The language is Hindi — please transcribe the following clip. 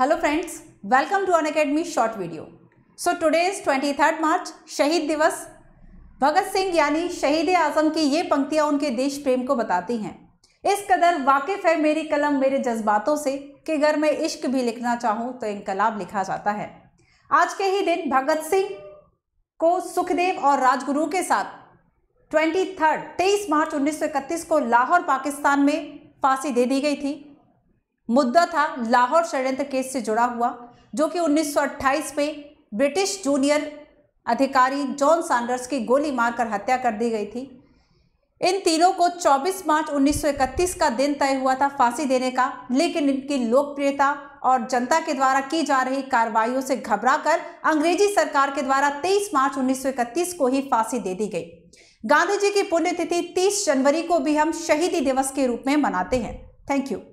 hello friends welcome to Unacademy short video so today twenty third March शहीद दिवस भगत सिंह यानी शहीद आजम की ये पंक्तियाँ उनके देश प्रेम को बताती हैं इस कदर वाकिफ़ है मेरी कलम मेरे जज्बातों से कि अगर मैं इश्क भी लिखना चाहूँ तो इनकलाब लिखा जाता है आज के ही दिन भगत सिंह को सुखदेव और राजगुरु के साथ ट्वेंटी थर्ड तेईस मार्च उन्नीस को लाहौर पाकिस्तान में फांसी दे दी गई थी मुद्दा था लाहौर षड्यंत्र केस से जुड़ा हुआ जो कि 1928 में ब्रिटिश जूनियर अधिकारी जॉन सैंडर्स की गोली मारकर हत्या कर दी गई थी इन तीनों को 24 मार्च 1931 का दिन तय हुआ था फांसी देने का लेकिन इनकी लोकप्रियता और जनता के द्वारा की जा रही कार्रवाइयों से घबराकर अंग्रेजी सरकार के द्वारा 23 मार्च 1931 को ही फांसी दे दी गई गांधी जी की पुण्यतिथि 30 जनवरी को भी हम शहीदी दिवस के रूप में मनाते हैं थैंक यू